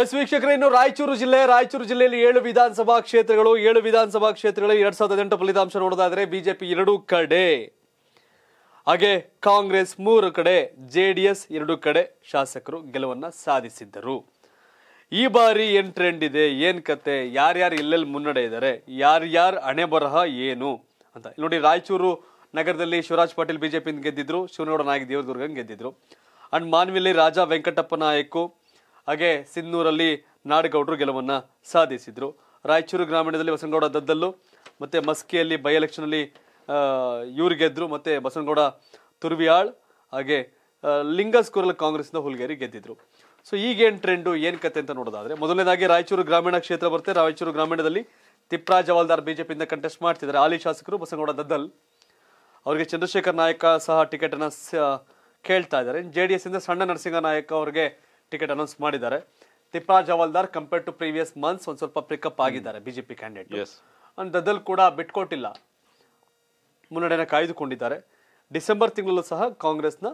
S ವೀಕ್ಷಕರೇ ಇನ್ನು ರಾಯಚೂರು ಜಿಲ್ಲೆ ರಾಯಚೂರು ಜಿಲ್ಲೆಯಲ್ಲಿ ಏಳು ವಿಧಾನಸಭಾ ಕ್ಷೇತ್ರಗಳು ಏಳು ವಿಧಾನಸಭಾ ಕ್ಷೇತ್ರಗಳಲ್ಲಿ ಎರಡ್ ಸಾವಿರದ ಹದಿನೆಂಟು ಫಲಿತಾಂಶ ನೋಡೋದಾದ್ರೆ ಬಿಜೆಪಿ ಎರಡು ಕಡೆ ಹಾಗೆ ಕಾಂಗ್ರೆಸ್ ಮೂರು ಕಡೆ ಜೆ ಡಿ ಎಸ್ ಎರಡು ಕಡೆ ಶಾಸಕರು ಗೆಲುವನ್ನ ಸಾಧಿಸಿದ್ದರು ಈ ಬಾರಿ ಏನ್ ಟ್ರೆಂಡ್ ಇದೆ ಏನ್ ಕತೆ ಯಾರ್ಯಾರು ಎಲ್ಲೆಲ್ಲಿ ಮುನ್ನಡೆ ಇದ್ದಾರೆ ಯಾರ್ಯಾರು ಅಣೆ ಬರಹ ಏನು ಅಂತ ನೋಡಿ ರಾಯಚೂರು ನಗರದಲ್ಲಿ ಶಿವರಾಜ್ ಪಾಟೀಲ್ ಬಿಜೆಪಿಯಿಂದ ಗೆದ್ದಿದ್ರು ಶಿವನಗೌಡ ನಾಯಕ್ ದೇವದುರ್ಗನ್ ಗೆದ್ದಿದ್ರು ಅಂಡ್ ಮಾನ್ವಿಲಿ ರಾಜಾ ವೆಂಕಟಪ್ಪ ನಾಯಕು ಹಾಗೆ ಸಿನ್ನೂರಲ್ಲಿ ನಾಡಗೌಡರು ಗೆಲುವನ್ನು ಸಾಧಿಸಿದರು ರಾಯಚೂರು ಗ್ರಾಮೀಣದಲ್ಲಿ ಬಸನಗೌಡ ದದ್ದಲ್ಲು ಮತ್ತು ಮಸ್ಕಿಯಲ್ಲಿ ಬೈ ಎಲೆಕ್ಷನಲ್ಲಿ ಇವ್ರು ಗೆದ್ದರು ಮತ್ತು ಬಸನಗೌಡ ತುರ್ವಿಯಾಳ್ ಹಾಗೆ ಲಿಂಗಸ್ಕೂರಲ್ಲಿ ಕಾಂಗ್ರೆಸ್ನ ಹುಲ್ಗೇರಿ ಗೆದ್ದಿದ್ರು ಸೊ ಈಗೇನು ಟ್ರೆಂಡು ಏನು ಕತೆ ಅಂತ ನೋಡೋದಾದರೆ ಮೊದಲನೇದಾಗಿ ರಾಯಚೂರು ಗ್ರಾಮೀಣ ಕ್ಷೇತ್ರ ಬರುತ್ತೆ ರಾಯಚೂರು ಗ್ರಾಮೀಣದಲ್ಲಿ ತಿಪ್ರಾ ಜವಾಲ್ದಾರ್ ಪಿಯಿಂದ ಕಂಟೆಸ್ಟ್ ಮಾಡ್ತಿದ್ದಾರೆ ಹಾಲಿ ಶಾಸಕರು ಬಸನಗೌಡ ದದ್ದಲ್ ಅವರಿಗೆ ಚಂದ್ರಶೇಖರ್ ನಾಯಕ ಸಹ ಟಿಕೆಟನ್ನು ಕೇಳ್ತಾ ಇದ್ದಾರೆ ಜೆ ಡಿ ಎಸ್ಸಿಂದ ಸಣ್ಣ ನರಸಿಂಹ ನಾಯಕ್ ಅವರಿಗೆ ಟಿಕೆಟ್ ಅನೌನ್ಸ್ ಮಾಡಿದ್ದಾರೆ ತಿಪ್ಪಾ ಜವಾಲ್ದಾರ್ ಕಂಪೇರ್ ಟು ಪ್ರೀವಿಯಸ್ ಮಂತ್ಸ್ ಒಂದು ಸ್ವಲ್ಪ ಪಿಕಪ್ ಆಗಿದ್ದಾರೆ ಬಿಜೆಪಿ ಕ್ಯಾಂಡಿಡೇಟ್ ಅಂಡ್ ದದಲ್ ಕೂಡ ಬಿಟ್ಕೊಟ್ಟಿಲ್ಲ ಮುನ್ನಡೆಯನ್ನು ಕಾಯ್ದುಕೊಂಡಿದ್ದಾರೆ ಡಿಸೆಂಬರ್ ತಿಂಗಳಲ್ಲೂ ಸಹ ಕಾಂಗ್ರೆಸ್ನ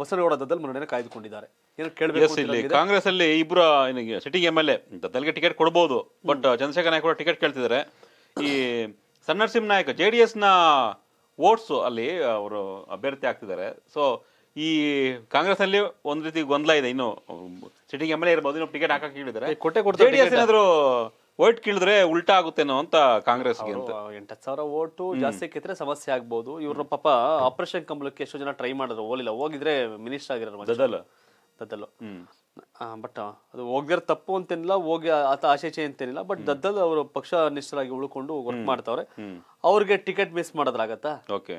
ಬಸನಗೌಡ ದದಲ್ ಮುನ್ನಡೆಯನ್ನು ಕಾಯ್ದುಕೊಂಡಿದ್ದಾರೆ ಕಾಂಗ್ರೆಸ್ ಅಲ್ಲಿ ಇಬ್ಬರು ಸಿಟಿ ಎಮ್ ಎಲ್ ಎ ದದ್ದಲ್ಗೆ ಟಿಕೆಟ್ ಕೊಡಬಹುದು ಬಟ್ ಚಂದ್ರಶೇಖರ್ ನಾಯಕ್ ಕೂಡ ಟಿಕೆಟ್ ಕೇಳ್ತಿದ್ದಾರೆ ಈ ಸಣ್ಣ ನಾಯಕ್ ಜೆ ಡಿ ಎಸ್ನ ವೋಟ್ಸ್ ಅಲ್ಲಿ ಅವರು ಅಭ್ಯರ್ಥಿ ಆಗ್ತಿದ್ದಾರೆ ಸೊ ಈ ಕಾಂಗ್ರೆಸ್ ಅಲ್ಲಿ ಒಂದ್ ರೀತಿ ಗೊಂದಲ ಇದೆ ಇನ್ನು ಸಿಟಿಂಗ್ ಎಮ್ ಎಲ್ ಎ ಇರ್ಬೋದು ಇನ್ನು ಟಿಕೆಟ್ ಹಾಕಕ್ಕೆ ಹೇಳಿದ್ರೆ ಕೊಟ್ಟೆ ಕೊಡ್ತಾರೆ ಏನಾದ್ರು ವೋಟ್ ಕೀಳಿದ್ರೆ ಉಲ್ಟಾ ಆಗುತ್ತೇನೋ ಅಂತ ಕಾಂಗ್ರೆಸ್ ಎಂಟತ್ತು ಸಾವಿರ ವೋಟು ಜಾಸ್ತಿ ಕಿತ್ರೆ ಸಮಸ್ಯೆ ಆಗ್ಬೋದು ಇವ್ರ ಪಾಪ ಆಪರೇಷನ್ ಕಂಬಲಕ್ಕೆ ಎಷ್ಟೋ ಜನ ಟ್ರೈ ಮಾಡಿದ್ರು ಓಲಿಲ್ಲ ಹೋಗಿದ್ರೆ ಮಿನಿಸ್ಟರ್ ಆಗಿರೋ ದದಲ್ ದದ್ದಲ್ ಬಟ್ ಅದು ಹೋಗ್ದಿರ ತಪ್ಪು ಅಂತೇನಿಲ್ಲ ಹೋಗಿ ಆತ ಆಶೇಚೆ ಅಂತೇನಿಲ್ಲ ಬಟ್ ದದ್ದಲ್ ಅವರು ಪಕ್ಷ ನಿಷ್ಠರಾಗಿ ಉಳ್ಕೊಂಡು ವರ್ಕ್ ಮಾಡ್ತಾವ್ರೆ ಅವ್ರಿಗೆ ಟಿಕೆಟ್ ಮಿಸ್ ಮಾಡೋದ್ರಾಗತ್ತಾ ಓಕೆ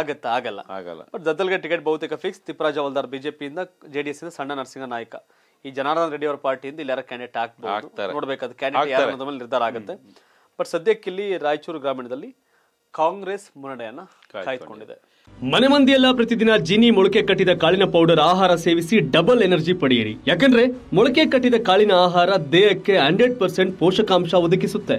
ಆಗತ್ತಾ ಆಗಲ್ಲ ಆಗಲ್ಲ ಬಟ್ ದದ್ದಲ್ಗೆ ಟಿಕೆಟ್ ಬಹುತೇಕ ಫಿಕ್ಸ್ ತಿಪ್ಪರಾಜ ವಲ್ದಾರ್ ಬಿಜೆಪಿಯಿಂದ ಜೆಡಿಎಸ್ ಇಂದ ಸಣ್ಣ ನರಸಿಂಹ ನಾಯಕ ಈ ಜನಾರ್ದನ್ ರೆಡ್ಡಿ ಅವರ ಪಾರ್ಟಿಯಿಂದ ಇಲ್ಲಿ ಯಾರ ಕ್ಯಾಂಡಿಡೇಟ್ ಆಗ್ಬೋದು ನೋಡ್ಬೇಕು ಕ್ಯಾಂಡಿಡೇಟ್ ಮೇಲೆ ನಿರ್ಧಾರ ಆಗುತ್ತೆ ಬಟ್ ಸದ್ಯಕ್ಕೆ ಇಲ್ಲಿ ರಾಯಚೂರು ಗ್ರಾಮೀಣದಲ್ಲಿ ಕಾಂಗ್ರೆಸ್ ಮುನ್ನಡೆಯನ್ನ ಕಾಯ್ದುಕೊಂಡಿದೆ ಮನೆ ಮಂದಿಯೆಲ್ಲ ಪ್ರತಿದಿನ ಜಿನಿ ಮೊಳಕೆ ಕಟ್ಟಿದ ಕಾಳಿನ ಪೌಡರ್ ಆಹಾರ ಸೇವಿಸಿ ಡಬಲ್ ಎನರ್ಜಿ ಪಡೆಯಿರಿ ಯಾಕಂದ್ರೆ ಮೊಳಕೆ ಕಟ್ಟಿದ ಕಾಳಿನ ಆಹಾರ ದೇಹಕ್ಕೆ ಹಂಡ್ರೆಡ್ ಪರ್ಸೆಂಟ್ ಪೋಷಕಾಂಶ ಒದಗಿಸುತ್ತೆ